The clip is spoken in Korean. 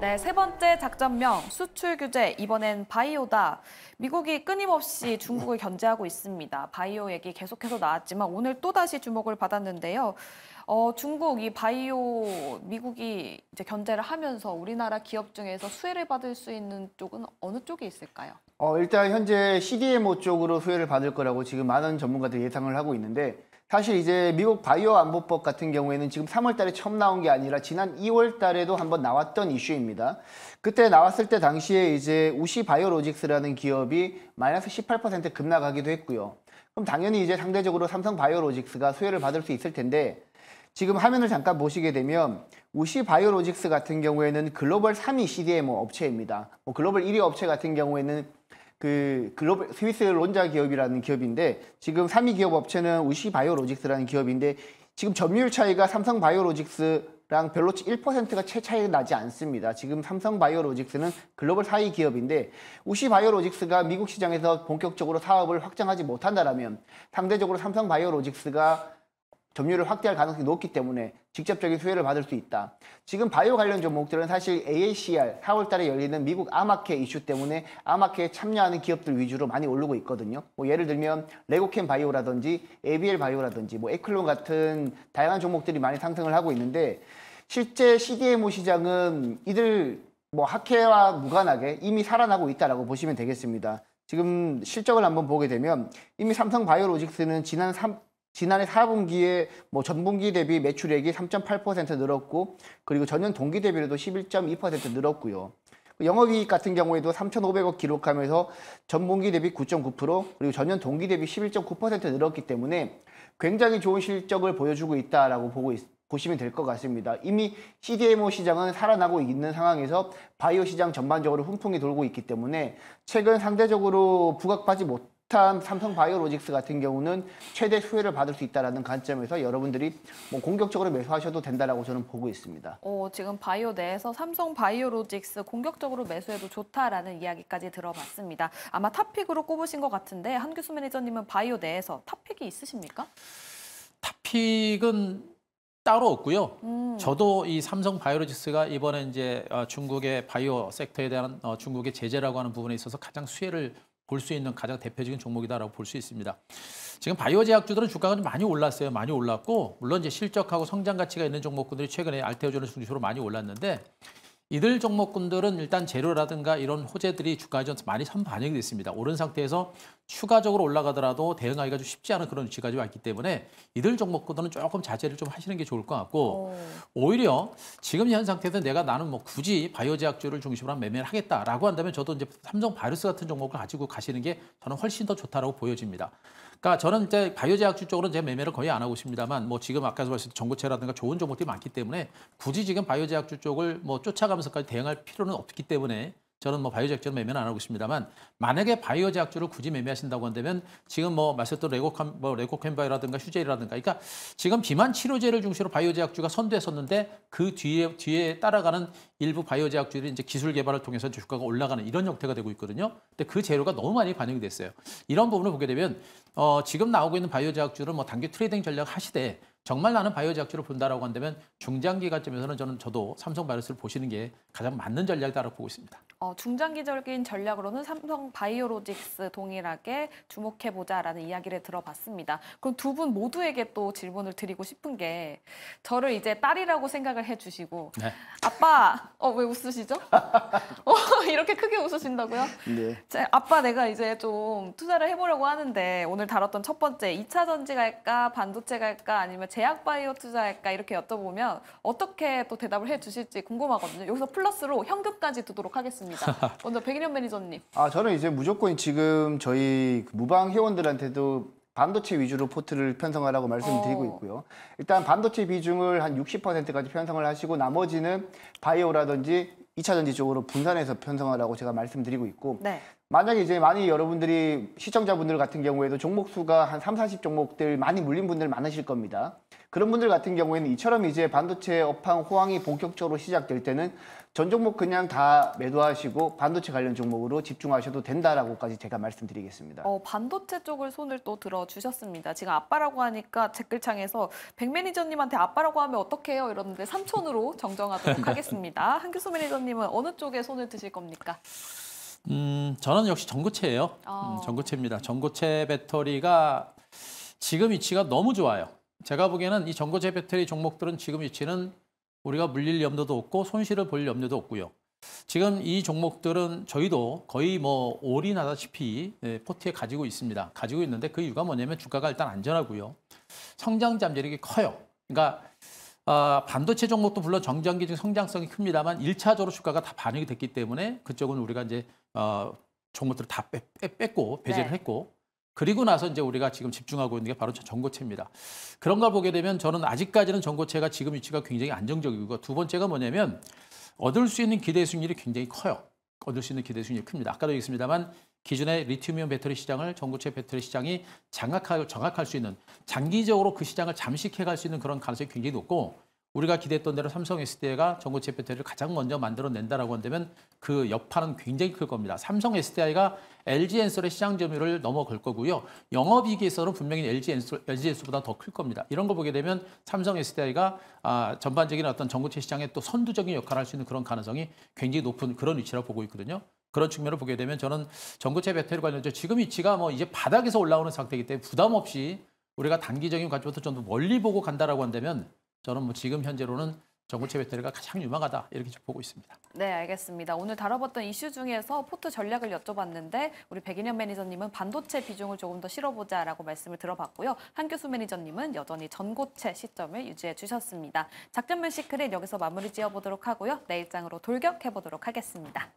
네, 세 번째 작전명 수출 규제 이번엔 바이오다. 미국이 끊임없이 중국을 견제하고 있습니다. 바이오 얘기 계속해서 나왔지만 오늘 또 다시 주목을 받았는데요. 어, 중국 이 바이오 미국이 이제 견제를 하면서 우리나라 기업 중에서 수혜를 받을 수 있는 쪽은 어느 쪽이 있을까요? 어, 일단 현재 CDMO 쪽으로 수혜를 받을 거라고 지금 많은 전문가들이 예상을 하고 있는데 사실 이제 미국 바이오 안보법 같은 경우에는 지금 3월 달에 처음 나온 게 아니라 지난 2월 달에도 한번 나왔던 이슈입니다. 그때 나왔을 때 당시에 이제 우시 바이오로직스라는 기업이 마이너스 18% 급락하기도 했고요. 그럼 당연히 이제 상대적으로 삼성 바이오로직스가 수혜를 받을 수 있을 텐데 지금 화면을 잠깐 보시게 되면 우시 바이오로직스 같은 경우에는 글로벌 3위 CDMO 업체입니다. 뭐 글로벌 1위 업체 같은 경우에는 그 글로벌 스위스 론자 기업이라는 기업인데 지금 3위 기업 업체는 우시 바이오로직스라는 기업인데 지금 점유율 차이가 삼성 바이오로직스랑 별로 1%가 채 차이가 나지 않습니다. 지금 삼성 바이오로직스는 글로벌 4위 기업인데 우시 바이오로직스가 미국 시장에서 본격적으로 사업을 확장하지 못한다라면 상대적으로 삼성 바이오로직스가 점유율을 확대할 가능성이 높기 때문에 직접적인 수혜를 받을 수 있다. 지금 바이오 관련 종목들은 사실 AACR 4월 달에 열리는 미국 아마케 이슈 때문에 아마케에 참여하는 기업들 위주로 많이 오르고 있거든요. 뭐 예를 들면 레고캠 바이오라든지 ABL 바이오라든지 뭐 에클론 같은 다양한 종목들이 많이 상승을 하고 있는데 실제 CDMO 시장은 이들 뭐 학회와 무관하게 이미 살아나고 있다라고 보시면 되겠습니다. 지금 실적을 한번 보게 되면 이미 삼성 바이오로직스는 지난 3, 지난해 4분기에 뭐 전분기 대비 매출액이 3.8% 늘었고 그리고 전년 동기 대비로도 11.2% 늘었고요. 그 영업이익 같은 경우에도 3,500억 기록하면서 전분기 대비 9.9% 그리고 전년 동기 대비 11.9% 늘었기 때문에 굉장히 좋은 실적을 보여주고 있다라고 보고 있, 보시면 될 것 같습니다. 이미 CDMO 시장은 살아나고 있는 상황에서 바이오 시장 전반적으로 훈풍이 돌고 있기 때문에 최근 상대적으로 부각받지 못 특한 삼성바이오로직스 같은 경우는 최대 수혜를 받을 수있다는 관점에서 여러분들이 뭐 공격적으로 매수하셔도 된다라고 저는 보고 있습니다. 오, 어, 지금 바이오 내에서 삼성바이오로직스 공격적으로 매수해도 좋다라는 이야기까지 들어봤습니다. 아마 탑픽으로 꼽으신 것 같은데 한 교수 매니저님은 바이오 내에서 탑픽이 있으십니까? 탑픽은 따로 없고요. 음. 저도 이 삼성 바이오로직스가 이번에 이제 어, 중국의 바이오 섹터에 대한 어, 중국의 제재라고 하는 부분에 있어서 가장 수혜를 볼수 있는 가장 대표적인 종목이다라고 볼 수 있습니다. 지금 바이오 제약주들은 주가가 좀 많이 올랐어요. 많이 올랐고 물론 이제 실적하고 성장 가치가 있는 종목들이 최근에 알테오존을 중심으로 많이 올랐는데 이들 종목군들은 일단 재료라든가 이런 호재들이 주가에서 많이 선반영이 됐습니다. 오른 상태에서 추가적으로 올라가더라도 대응하기가 좀 쉽지 않은 그런 위치까지 왔기 때문에 이들 종목군들은 조금 자제를 좀 하시는 게 좋을 것 같고 오. 히려 지금 현 상태에서 내가 나는 뭐 굳이 바이오제약주를 중심으로 한 매매를 하겠다라고 한다면 저도 이제 삼성 바이러스 같은 종목을 가지고 가시는 게 저는 훨씬 더 좋다라고 보여집니다. 그러니까 저는 이제 바이오제약주 쪽으로는 제 매매를 거의 안 하고 있습니다만 뭐 지금 아까서 말씀 전고체라든가 좋은 종목들이 많기 때문에 굳이 지금 바이오제약주 쪽을 뭐 쫓아가면서까지 대응할 필요는 없기 때문에 저는 뭐 바이오 제약주를 매매는 안 하고 있습니다만 만약에 바이오 제약주를 굳이 매매하신다고 한다면 지금 뭐 말씀드린 레고캄 뭐 레고캠바이라든가 휴제이라든가 그러니까 지금 비만 치료제를 중심으로 바이오 제약주가 선두했었는데 그 뒤에 뒤에 따라가는 일부 바이오 제약주들이 이제 기술 개발을 통해서 주가가 올라가는 이런 형태가 되고 있거든요. 근데 그 재료가 너무 많이 반영이 됐어요. 이런 부분을 보게 되면 어 지금 나오고 있는 바이오 제약주를 뭐 단기 트레이딩 전략 하시되 정말 나는 바이오 제약주를 본다라고 한다면 중장기 관점에서는 저는 저도 삼성 바이오스를 보시는 게 가장 맞는 전략이다라고 보고 있습니다. 어, 중장기적인 전략으로는 삼성 바이오로직스 동일하게 주목해 보자라는 이야기를 들어봤습니다. 그럼 두 분 모두에게 또 질문을 드리고 싶은 게 저를 이제 딸이라고 생각을 해주시고 네. 아빠 어 왜 웃으시죠? 어, 이렇게 크게 웃으신다고요? 네. 제, 아빠 내가 이제 좀 투자를 해보려고 하는데 오늘 다뤘던 첫 번째 2차 전지 갈까 반도체 갈까 아니면 제약바이오 투자액까 이렇게 여쭤보면 어떻게 또 대답을 해주실지 궁금하거든요. 여기서 플러스로 현금까지 두도록 하겠습니다. 먼저 백일현 매니저님. 아 저는 이제 무조건 지금 저희 무방 회원들한테도 반도체 위주로 포트를 편성하라고 말씀드리고 어. 있고요. 일단 반도체 비중을 한 60%까지 편성을 하시고 나머지는 바이오라든지 2차 전지 쪽으로 분산해서 편성하라고 제가 말씀드리고 있고 네. 만약에 이제 많이 여러분들이 시청자분들 같은 경우에도 종목 수가 한 3, 40 종목들 많이 물린 분들 많으실 겁니다. 그런 분들 같은 경우에는 이처럼 이제 반도체 업황 호황이 본격적으로 시작될 때는 전 종목 그냥 다 매도하시고 반도체 관련 종목으로 집중하셔도 된다라고까지 제가 말씀드리겠습니다. 어, 반도체 쪽을 손을 또 들어주셨습니다. 지금 아빠라고 하니까 댓글창에서 백 매니저님한테 아빠라고 하면 어떻게 해요? 이러는데 삼촌으로 정정하도록 하겠습니다. 한규수 매니저님은 어느 쪽에 손을 드실 겁니까? 음, 저는 역시 전고체예요. 아. 음, 전고체입니다. 전고체 배터리가 지금 위치가 너무 좋아요. 제가 보기에는 이 전고체 배터리 종목들은 지금 위치는 우리가 물릴 염려도 없고 손실을 볼 염려도 없고요. 지금 이 종목들은 저희도 거의 뭐 올인하다시피 예, 포트에 가지고 있습니다. 가지고 있는데 그 이유가 뭐냐면 주가가 일단 안전하고요. 성장 잠재력이 커요. 그러니까 어, 반도체 종목도 물론 정전기적 성장성이 큽니다만 1차적으로 주가가 다 반영이 됐기 때문에 그쪽은 우리가 이제 어, 종목들을 다 빼, 빼, 고 배제를 네. 했고 그리고 나서 이제 우리가 지금 집중하고 있는 게 바로 전고체입니다. 그런 걸 보게 되면 저는 아직까지는 전고체가 지금 위치가 굉장히 안정적이고 두 번째가 뭐냐면 얻을 수 있는 기대 수익률이 굉장히 커요. 얻을 수 있는 기대 수익률이 큽니다. 아까도 얘기했습니다만 기존의 리튬이온 배터리 시장을 전구체 배터리 시장이 장악할, 정확할 수 있는 장기적으로 그 시장을 잠식해 갈 수 있는 그런 가능성이 굉장히 높고 우리가 기대했던 대로 삼성 SDI가 전구체 배터리를 가장 먼저 만들어낸다라고 한다면 그 여파는 굉장히 클 겁니다. 삼성 SDI가 LG 엔솔의 시장 점유율을 넘어갈 거고요. 영업이익에서는 분명히 LG 엔솔, LG 보다더 클 겁니다. 이런 거 보게 되면 삼성 SDI가 아, 전반적인 어떤 전구체 시장에 또 선두적인 역할을 할 수 있는 그런 가능성이 굉장히 높은 그런 위치라고 보고 있거든요. 그런 측면을 보게 되면 저는 전구체 배터리 관련해서 지금 위치가 뭐 이제 바닥에서 올라오는 상태이기 때문에 부담 없이 우리가 단기적인 관점부터 좀더 멀리 보고 간다라고 한다면 저는 뭐 지금 현재로는 전구체 배터리가 가장 유망하다 이렇게 보고 있습니다. 네, 알겠습니다. 오늘 다뤄봤던 이슈 중에서 포트 전략을 여쭤봤는데 우리 백인현 매니저님은 반도체 비중을 조금 더 실어보자라고 말씀을 들어봤고요. 한 교수 매니저님은 여전히 전구체 시점을 유지해 주셨습니다. 작전면 시크릿 여기서 마무리 지어보도록 하고요. 내일장으로 돌격해보도록 하겠습니다.